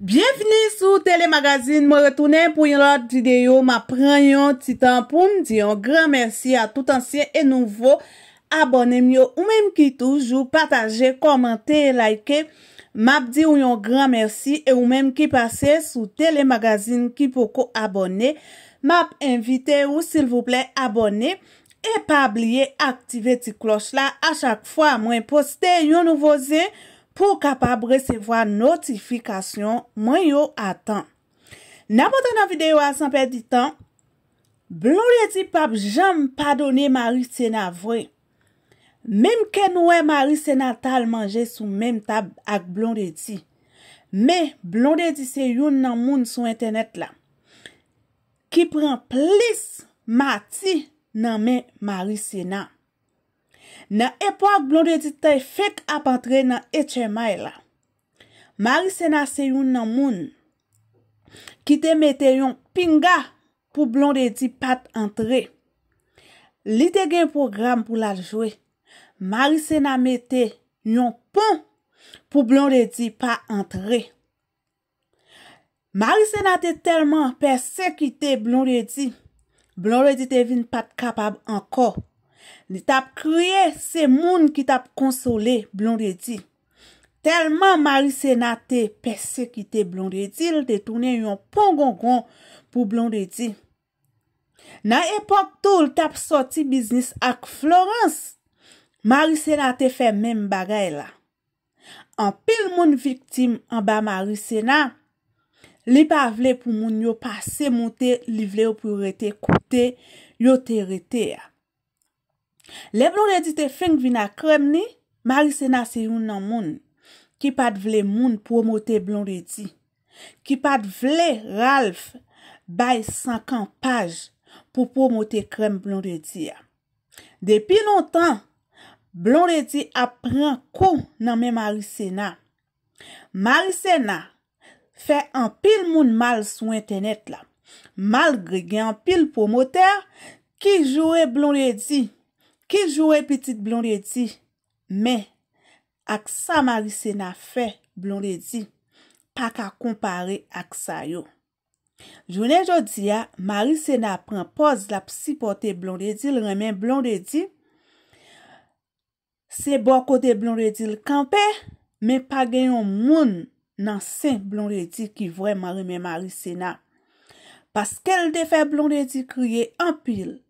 Bienveni sou telemagazin, mwen retounen pou yon lot videyo, mwen pren yon titan pou mdi yon gran mersi a tout ansyen e nouvo Abonnen myo ou menm ki toujou, pataje, komente, like, mwen di yon gran mersi e ou menm ki pase sou telemagazin ki poko abonnen Mwen mwen invite ou silvouple abonnen e pa abliye aktive ti kloch la a chak fwa mwen poste yon nouvo zin pou kapab resevwa notifikasyon mwen yo atan. Na montan nan videyo a sanper ditan, blondeti pap jenm padone mari sena vwe. Mem ken wè e mari sena tal manje sou mem tab ak blondeti. Me, blondeti se yon nan moun sou internet la. Ki pren plis mati nan men mari sena. Nan epwa blon de di te fek ap antre nan etche may la. Marise na se yon nan moun. Ki te mette yon pinga pou blon de di pat antre. Li te gen program pou la jwe. Marise na mette yon pon pou blon de di pat antre. Marise na te telman persekite blon de di. Blon de di te vin pat kapab anko. Li tap kriye se moun ki tap konsole Blondie Di. Telman Marie Sena te persekite Blondie Di, li te tonen yon pon gong gong pou Blondie Di. Nan epok tou li tap soti biznis ak Florence, Marie Sena te fe men bagay la. An pil moun viktim an ba Marie Sena, li pa vle pou moun yo pase moun te livle yo pou rete kote yo te rete ya. Le Blonredi te feng vina krem ni, Maricena se youn nan moun ki pat vle moun pwomote Blonredi. Ki pat vle Ralph bay 50 paj pou pwomote krem Blonredi ya. Depi non tan, Blonredi apren kou nan men Maricena. Maricena fe an pil moun mal sou internet la. Mal gri gen an pil pwomote ki jowe Blonredi. Ki jowe piti blon de di men ak sa Marie Sena fe blon de di pak ak kompare ak sa yo. Jounen jodi ya, Marie Sena pren poz la psi pote blon de di l remen blon de di. Se boko de blon de di l kampe men pa genyon moun nan sen blon de di ki vwèm remen Marie Sena. Paske l de fe blon de di kriye anpil.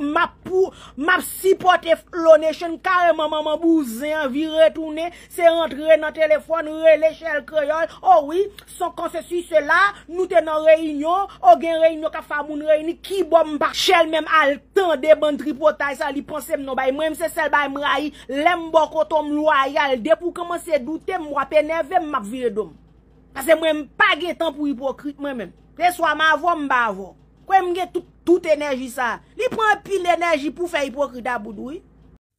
map pou, map si pot FLO nation, kareman maman bouze an vi retoune, se rentre nan telefon, rele chèl kroyol owi, oh son konse sui se la nou te nan reinyo, o oh gen reinyo ka famoun reyini, ki bom pa chèl mèm al tan de ban tripotay sa li ponsem non bay, mwen mse sel bay mrayi lem bok o tom loay al de pou kaman se doute mwa pene ve m map viri dom, kase mwen m pa ge tan pou hipokrit mwen mèm le swa m avon m bavo, kwen m ge tout Tout enerji sa. Ni pran pil enerji pou fe hipokrita boudoui.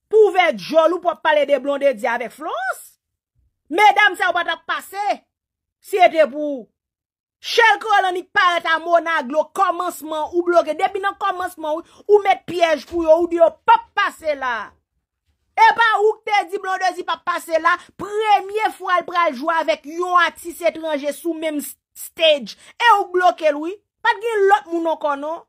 Pou ve jol ou pou pale de blondezi avek flons. Medam se ou pa ta pase. Se ete pou. Chèl kol an ni pale ta moun aglo. Komanseman ou bloke. Depi nan komanseman ou. Ou met piyej pou yo. Ou diyo pa pase la. E pa ou te di blondezi pa pase la. Premye fwa al pral jwa avek yon atis etranje sou mem stage. E ou bloke loui. Pat gen lot moun an konon.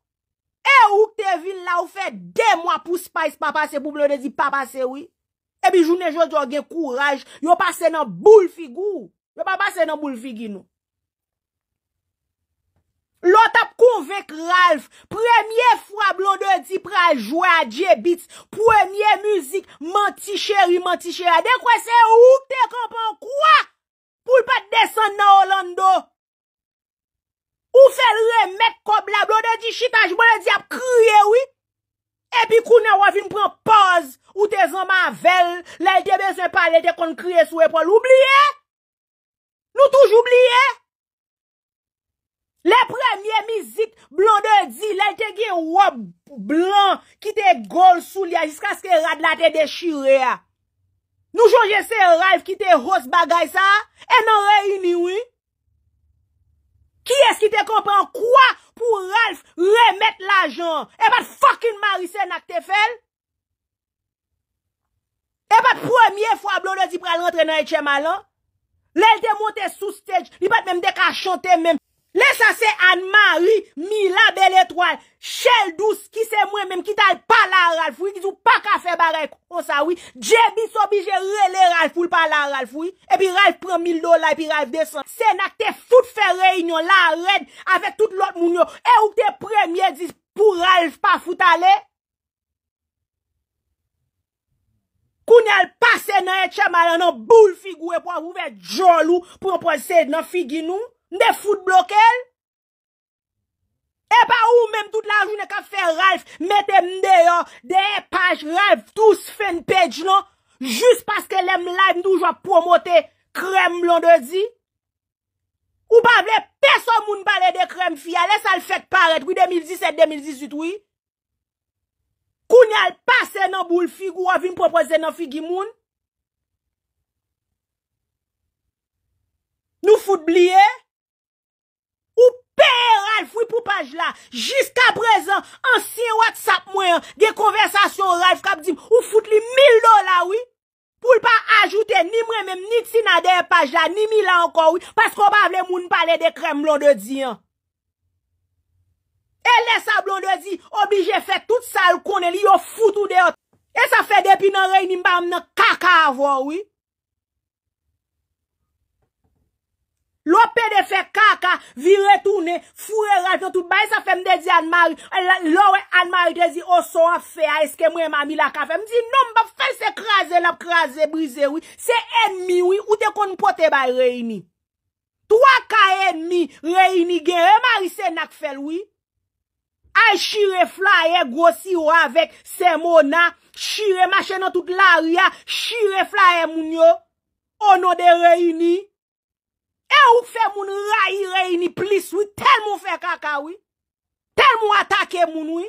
E ouk te vin la ou fe de mwa pou Spice papase pou blon de di papase oui. E bi jounen joun joun gen kouraj. Yo pase nan boule figou. Yo pa pase nan boule figi nou. Lo tap konvek Ralph. Premye fwa blon de di prajoua J-Beats. Premye muzik. Man ti cheri, man ti cheri. A de kwen se ouk te kompon kwa pou l pa de desan nan Orlando. remet kob la blon de di chitaj bon le di ap kriye wii epi kou ne wav in pran poz ou te zanman vel lal te be se pale te kon kriye sou e pol oubliye nou touj oubliye le premye mizik blon de di lal te gen wab blan ki te gol sou lia jiska se rad la te dechire nou jonge se ral ki te host bagay sa e nan reyni wii Eski te kompan kwa pou Ralph remet la jan? Eh e bat fokin marisen ak te fel? E eh bat premier fwa blonnen di pral rentre nan etche malan? Le el te monte sou stedj, li bat menm dek a chante menm. Lè sa se Anne-Marie, mi la bel etwal, chèl douz ki se mwen mèm ki tal pa la ral fwi, ki zou pa kafe barek, kon sa wè. Dje bi sobi jè relè ral fwi, pa la ral fwi, e pi ral pren mil dola, e pi ral desen. Se nak te fout fè reynyon la red avèk tout lot moun yo, e ou te premye diz pou ral pa fout ale. Koun yal pase nan e tche malan nan bou l figou e pou an ouve jol ou, pou an pon sed nan figi nou. Ne fout blok el? E pa ou menm tout la jou ne ka fe Ralph Metem de yo, de e page Ralph Tous fan page non? Jus paske lem la mdou jwa promote krem londazi? Ou pa ble peso moun bale de krem fi? Ale sa l fèt paret wè 2017-2018 wè? Koun yal pase nan bou l fi Gou avin propose nan fi gimoun? Nou fout bliye? fwi pou paj la, jiska prezant ansyen whatsapp mwen de konversasyon ral fkap di m ou foute li mil dola wii pou l pa ajoute ni mre mèm ni tsinade paj la, ni mi la ankon wii pasko pa vle moun pale de krem blon de di e lesa blon de di oblige fè tout sal konen li yo foute ou de ot e sa fè depi nan rey ni m pa mnen kaka avon wii Lo pede fe kaka, vi retune, fure rante, tout bay sa fem de di anmari, lo anmari de di oson fe a eske mwema mi la ka fe. Mzi nomba fel se kraze lap kraze, brize wii, se enmi wii, oute kon pote bay reini. Twa ka enmi, reini gen, emari se nak fel wii. Ay shire flaye, gosi wavek semona, shire masheno tout larya, shire flaye mwinyo, ono de reini. E ou fè moun rayi reyni plis wè, tel moun fè kaka wè, tel moun atake moun wè,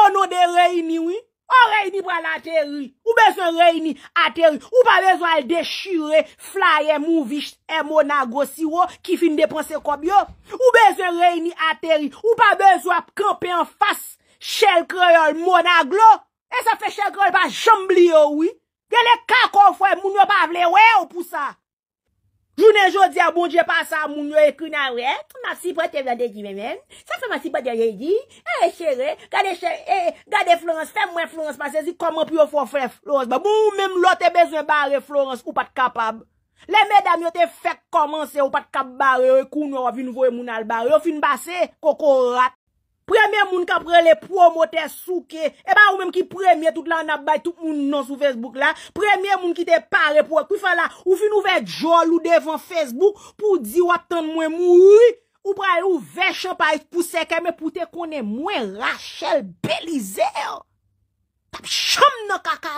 o nou de reyni wè, o reyni pral ateri, ou bezo reyni ateri, ou pa bezo al dechire, flye, mou vish, e mou nagosi wè, ki fin deponse kob yo, ou bezo reyni ateri, ou pa bezo ap krepe an fas, chèl kroyol mou naglo, e sa fè chèl kroyol pa jambli yo wè, de le kaka ou fwe moun yo pa vle wè ou pou sa. Jounen joun diya bon diye pa sa moun yo ekri nan re, sa ma si prete vande di men men, sa sa ma si prete re di, e chere, gade chere, e, gade Florence, fe mwen Florence pa se zi koman pi yo fò fò fè Florence, ba bou mèm lò te bezwen bare Florence ou pat kapab. Le mè dam yo te fè komanse ou pat kapab bare, e koun yo avin voye moun al bare, yo fin basè, koko rat. Premye moun kapre le promote souke, e pa ou menm ki premye tout la anabay, tout moun nan sou Facebook la, premye moun ki te pare pou akou fala, ou fi nou ve jol ou devan Facebook pou di wak tan mwen mou, ou pre ou ve chan pa it pou seke, me pou te konen mwen Rachel Belizer, tap chanm nan kaka.